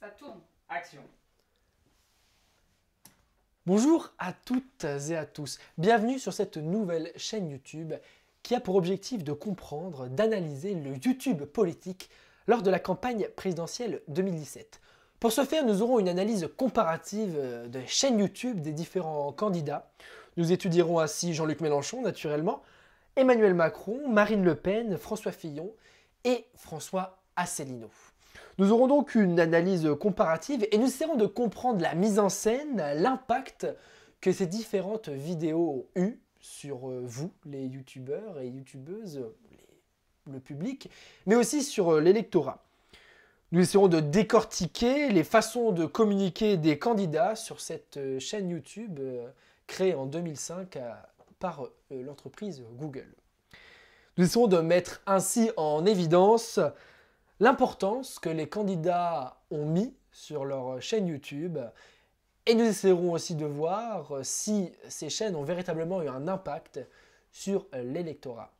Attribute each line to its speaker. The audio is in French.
Speaker 1: Ça tourne. Action. Bonjour à toutes et à tous. Bienvenue sur cette nouvelle chaîne YouTube qui a pour objectif de comprendre, d'analyser le YouTube politique lors de la campagne présidentielle 2017. Pour ce faire, nous aurons une analyse comparative de chaînes YouTube des différents candidats. Nous étudierons ainsi Jean-Luc Mélenchon, naturellement, Emmanuel Macron, Marine Le Pen, François Fillon et François Asselineau. Nous aurons donc une analyse comparative et nous essaierons de comprendre la mise en scène, l'impact que ces différentes vidéos ont eu sur euh, vous, les youtubeurs et youtubeuses, le public, mais aussi sur euh, l'électorat. Nous essaierons de décortiquer les façons de communiquer des candidats sur cette euh, chaîne YouTube créée en 2005 par l'entreprise Google. Nous essaierons de mettre ainsi en évidence l'importance que les candidats ont mis sur leur chaîne YouTube. Et nous essaierons aussi de voir si ces chaînes ont véritablement eu un impact sur l'électorat.